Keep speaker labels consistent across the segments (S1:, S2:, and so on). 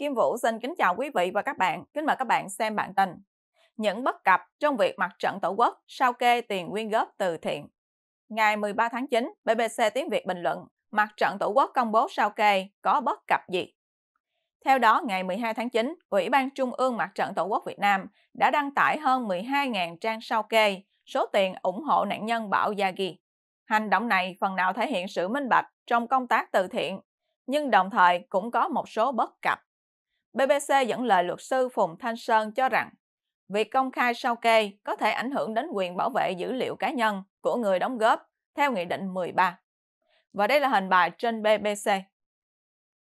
S1: Kim Vũ xin kính chào quý vị và các bạn. Kính mời các bạn xem bản tin. Những bất cập trong việc mặt trận tổ quốc sao kê tiền quyên góp từ thiện. Ngày 13 tháng 9, BBC Tiếng Việt bình luận Mặt trận tổ quốc công bố sao kê có bất cập gì? Theo đó, ngày 12 tháng 9, Ủy ban Trung ương Mặt trận Tổ quốc Việt Nam đã đăng tải hơn 12.000 trang sao kê số tiền ủng hộ nạn nhân bạo Gia Ghi. Hành động này phần nào thể hiện sự minh bạch trong công tác từ thiện, nhưng đồng thời cũng có một số bất cập. BBC dẫn lời luật sư Phùng Thanh Sơn cho rằng, việc công khai sao kê có thể ảnh hưởng đến quyền bảo vệ dữ liệu cá nhân của người đóng góp theo Nghị định 13. Và đây là hình bài trên BBC.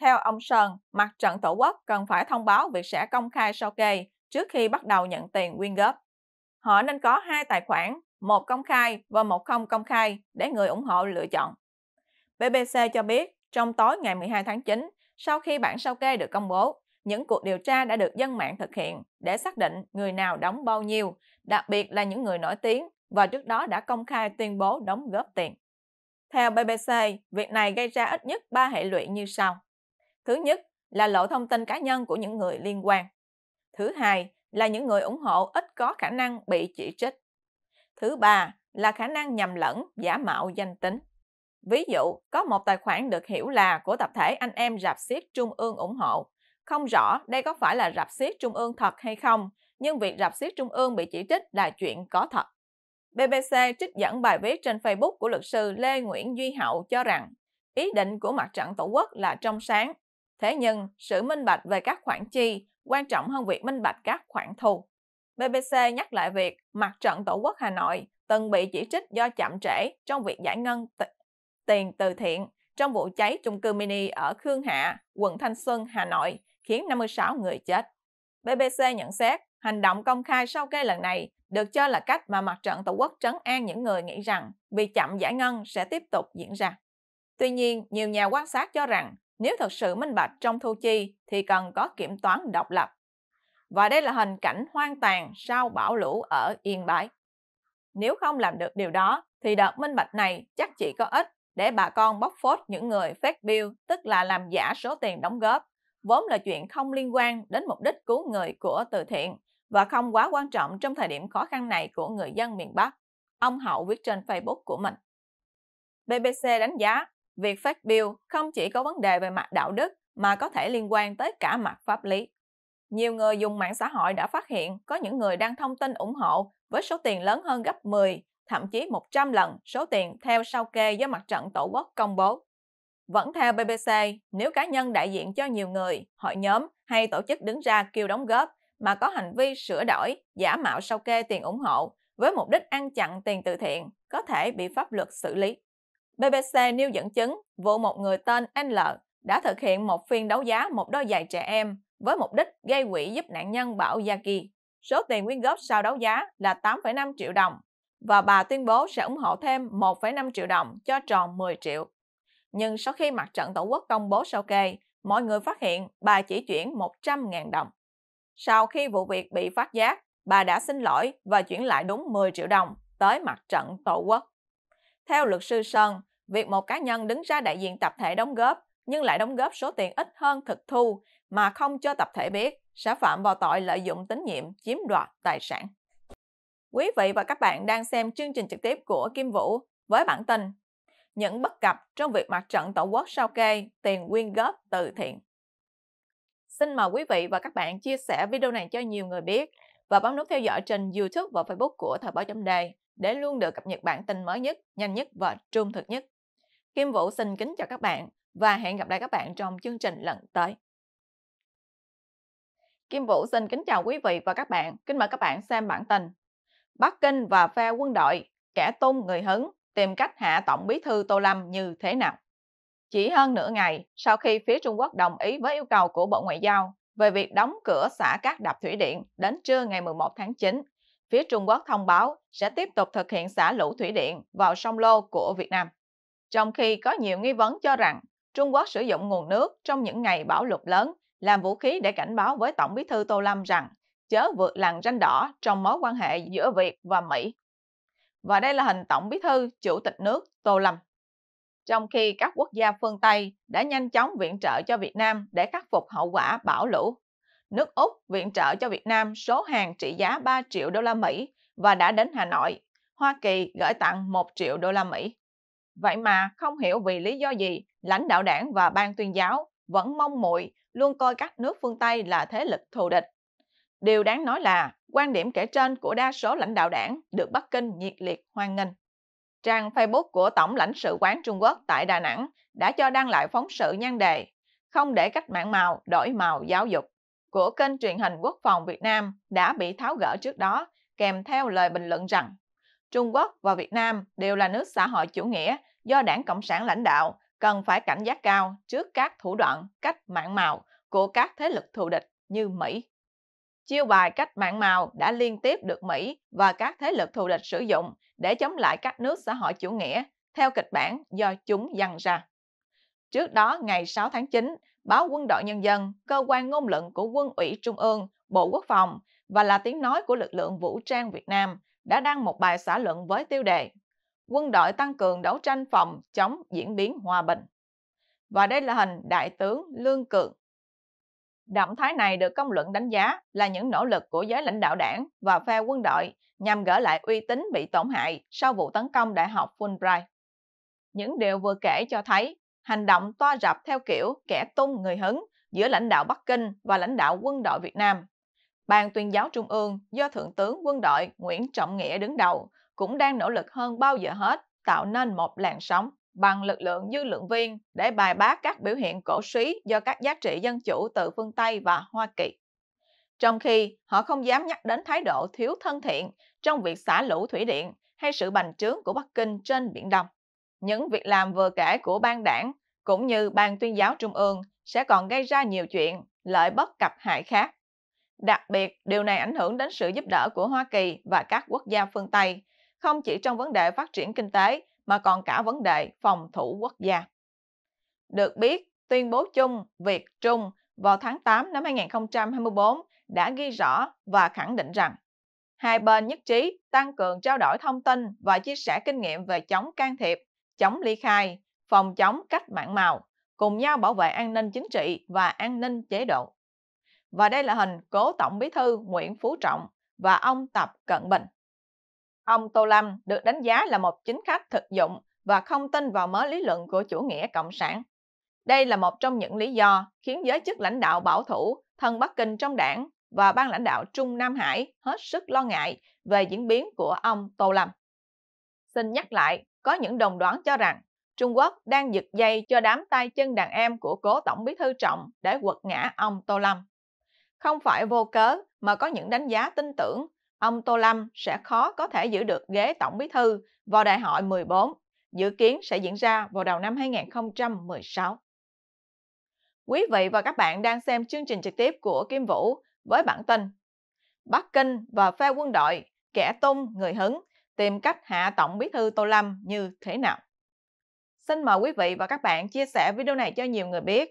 S1: Theo ông Sơn, mặt trận Tổ quốc cần phải thông báo việc sẽ công khai sao kê trước khi bắt đầu nhận tiền quyên góp. Họ nên có hai tài khoản, một công khai và một không công khai để người ủng hộ lựa chọn. BBC cho biết trong tối ngày 12 tháng 9, sau khi bản sao kê được công bố, những cuộc điều tra đã được dân mạng thực hiện để xác định người nào đóng bao nhiêu, đặc biệt là những người nổi tiếng và trước đó đã công khai tuyên bố đóng góp tiền. Theo BBC, việc này gây ra ít nhất 3 hệ lụy như sau. Thứ nhất là lộ thông tin cá nhân của những người liên quan. Thứ hai là những người ủng hộ ít có khả năng bị chỉ trích. Thứ ba là khả năng nhầm lẫn, giả mạo danh tính. Ví dụ, có một tài khoản được hiểu là của tập thể anh em rạp xiếc trung ương ủng hộ không rõ đây có phải là rạp xiết trung ương thật hay không, nhưng việc rạp xiết trung ương bị chỉ trích là chuyện có thật. BBC trích dẫn bài viết trên Facebook của luật sư Lê Nguyễn Duy Hậu cho rằng ý định của mặt trận tổ quốc là trong sáng. Thế nhưng, sự minh bạch về các khoản chi quan trọng hơn việc minh bạch các khoản thu. BBC nhắc lại việc mặt trận tổ quốc Hà Nội từng bị chỉ trích do chậm trễ trong việc giải ngân t- tiền từ thiện trong vụ cháy chung cư mini ở Khương Hạ, quận Thanh Xuân, Hà Nội khiến 56 người chết. BBC nhận xét, hành động công khai sau kê lần này được cho là cách mà mặt trận Tổ quốc trấn an những người nghĩ rằng vì chậm giải ngân sẽ tiếp tục diễn ra. Tuy nhiên, nhiều nhà quan sát cho rằng nếu thật sự minh bạch trong thu chi thì cần có kiểm toán độc lập. Và đây là hình cảnh hoang tàn sau bão lũ ở Yên Bái. Nếu không làm được điều đó thì đợt minh bạch này chắc chỉ có ích để bà con bóc phốt những người phát bill tức là làm giả số tiền đóng góp vốn là chuyện không liên quan đến mục đích cứu người của từ thiện và không quá quan trọng trong thời điểm khó khăn này của người dân miền Bắc, ông Hậu viết trên Facebook của mình. BBC đánh giá việc phát biểu không chỉ có vấn đề về mặt đạo đức mà có thể liên quan tới cả mặt pháp lý. Nhiều người dùng mạng xã hội đã phát hiện có những người đang thông tin ủng hộ với số tiền lớn hơn gấp 10, thậm chí 100 lần số tiền theo sao kê do mặt trận Tổ quốc công bố. Vẫn theo BBC, nếu cá nhân đại diện cho nhiều người, hội nhóm hay tổ chức đứng ra kêu đóng góp mà có hành vi sửa đổi, giả mạo sao kê tiền ủng hộ với mục đích ăn chặn tiền từ thiện có thể bị pháp luật xử lý. BBC nêu dẫn chứng vụ một người tên N đã thực hiện một phiên đấu giá một đôi giày trẻ em với mục đích gây quỹ giúp nạn nhân Bảo Yaki. Số tiền quyên góp sau đấu giá là 8,5 triệu đồng và bà tuyên bố sẽ ủng hộ thêm 1,5 triệu đồng cho tròn 10 triệu nhưng sau khi mặt trận Tổ quốc công bố sao kê, mọi người phát hiện bà chỉ chuyển 100.000 đồng. Sau khi vụ việc bị phát giác, bà đã xin lỗi và chuyển lại đúng 10 triệu đồng tới mặt trận Tổ quốc. Theo luật sư Sơn, việc một cá nhân đứng ra đại diện tập thể đóng góp nhưng lại đóng góp số tiền ít hơn thực thu mà không cho tập thể biết sẽ phạm vào tội lợi dụng tín nhiệm chiếm đoạt tài sản. Quý vị và các bạn đang xem chương trình trực tiếp của Kim Vũ với bản tin những bất cập trong việc mặt trận tổ quốc sao kê tiền quyên góp từ thiện. Xin mời quý vị và các bạn chia sẻ video này cho nhiều người biết và bấm nút theo dõi trên YouTube và Facebook của Thời báo chấm đề để luôn được cập nhật bản tin mới nhất, nhanh nhất và trung thực nhất. Kim Vũ xin kính chào các bạn và hẹn gặp lại các bạn trong chương trình lần tới. Kim Vũ xin kính chào quý vị và các bạn, kính mời các bạn xem bản tin. Bắc Kinh và phe quân đội, kẻ tung người hứng, tìm cách hạ Tổng bí thư Tô Lâm như thế nào. Chỉ hơn nửa ngày sau khi phía Trung Quốc đồng ý với yêu cầu của Bộ Ngoại giao về việc đóng cửa xả các đập thủy điện đến trưa ngày 11 tháng 9, phía Trung Quốc thông báo sẽ tiếp tục thực hiện xả lũ thủy điện vào sông Lô của Việt Nam. Trong khi có nhiều nghi vấn cho rằng Trung Quốc sử dụng nguồn nước trong những ngày bão lụt lớn làm vũ khí để cảnh báo với Tổng bí thư Tô Lâm rằng chớ vượt làn ranh đỏ trong mối quan hệ giữa Việt và Mỹ. Và đây là hình Tổng Bí thư Chủ tịch nước Tô Lâm. Trong khi các quốc gia phương Tây đã nhanh chóng viện trợ cho Việt Nam để khắc phục hậu quả bão lũ, nước Úc viện trợ cho Việt Nam số hàng trị giá 3 triệu đô la Mỹ và đã đến Hà Nội. Hoa Kỳ gửi tặng 1 triệu đô la Mỹ. Vậy mà không hiểu vì lý do gì, lãnh đạo đảng và ban tuyên giáo vẫn mong muội luôn coi các nước phương Tây là thế lực thù địch. Điều đáng nói là Quan điểm kể trên của đa số lãnh đạo đảng được Bắc Kinh nhiệt liệt hoan nghênh. Trang Facebook của Tổng lãnh sự quán Trung Quốc tại Đà Nẵng đã cho đăng lại phóng sự nhan đề Không để cách mạng màu đổi màu giáo dục của kênh truyền hình quốc phòng Việt Nam đã bị tháo gỡ trước đó kèm theo lời bình luận rằng Trung Quốc và Việt Nam đều là nước xã hội chủ nghĩa do đảng Cộng sản lãnh đạo cần phải cảnh giác cao trước các thủ đoạn cách mạng màu của các thế lực thù địch như Mỹ, Chiêu bài cách mạng màu đã liên tiếp được Mỹ và các thế lực thù địch sử dụng để chống lại các nước xã hội chủ nghĩa theo kịch bản do chúng dăng ra. Trước đó, ngày 6 tháng 9, báo Quân đội Nhân dân, cơ quan ngôn luận của Quân ủy Trung ương, Bộ Quốc phòng và là tiếng nói của lực lượng vũ trang Việt Nam đã đăng một bài xã luận với tiêu đề Quân đội tăng cường đấu tranh phòng chống diễn biến hòa bình. Và đây là hình Đại tướng Lương Cường Động thái này được công luận đánh giá là những nỗ lực của giới lãnh đạo đảng và phe quân đội nhằm gỡ lại uy tín bị tổn hại sau vụ tấn công đại học Fulbright. Những điều vừa kể cho thấy hành động toa rập theo kiểu kẻ tung người hứng giữa lãnh đạo Bắc Kinh và lãnh đạo quân đội Việt Nam. Ban tuyên giáo Trung ương do Thượng tướng quân đội Nguyễn Trọng Nghĩa đứng đầu cũng đang nỗ lực hơn bao giờ hết tạo nên một làn sóng bằng lực lượng dư luận viên để bài bác các biểu hiện cổ suý do các giá trị dân chủ từ phương Tây và Hoa Kỳ. Trong khi họ không dám nhắc đến thái độ thiếu thân thiện trong việc xả lũ thủy điện hay sự bành trướng của Bắc Kinh trên Biển Đông. Những việc làm vừa kể của ban đảng cũng như ban tuyên giáo trung ương sẽ còn gây ra nhiều chuyện lợi bất cập hại khác. Đặc biệt, điều này ảnh hưởng đến sự giúp đỡ của Hoa Kỳ và các quốc gia phương Tây, không chỉ trong vấn đề phát triển kinh tế mà còn cả vấn đề phòng thủ quốc gia. Được biết, tuyên bố chung Việt Trung vào tháng 8 năm 2024 đã ghi rõ và khẳng định rằng hai bên nhất trí tăng cường trao đổi thông tin và chia sẻ kinh nghiệm về chống can thiệp, chống ly khai, phòng chống cách mạng màu, cùng nhau bảo vệ an ninh chính trị và an ninh chế độ. Và đây là hình cố Tổng Bí thư Nguyễn Phú Trọng và ông Tập Cận Bình. Ông Tô Lâm được đánh giá là một chính khách thực dụng và không tin vào mớ lý luận của chủ nghĩa cộng sản. Đây là một trong những lý do khiến giới chức lãnh đạo bảo thủ, thân Bắc Kinh trong đảng và ban lãnh đạo Trung Nam Hải hết sức lo ngại về diễn biến của ông Tô Lâm. Xin nhắc lại, có những đồng đoán cho rằng Trung Quốc đang giật dây cho đám tay chân đàn em của cố tổng bí thư Trọng để quật ngã ông Tô Lâm. Không phải vô cớ mà có những đánh giá tin tưởng ông Tô Lâm sẽ khó có thể giữ được ghế Tổng Bí thư vào đại hội 14, dự kiến sẽ diễn ra vào đầu năm 2016. Quý vị và các bạn đang xem chương trình trực tiếp của Kim Vũ với bản tin Bắc Kinh và phe quân đội, kẻ tung người hứng tìm cách hạ Tổng Bí thư Tô Lâm như thế nào. Xin mời quý vị và các bạn chia sẻ video này cho nhiều người biết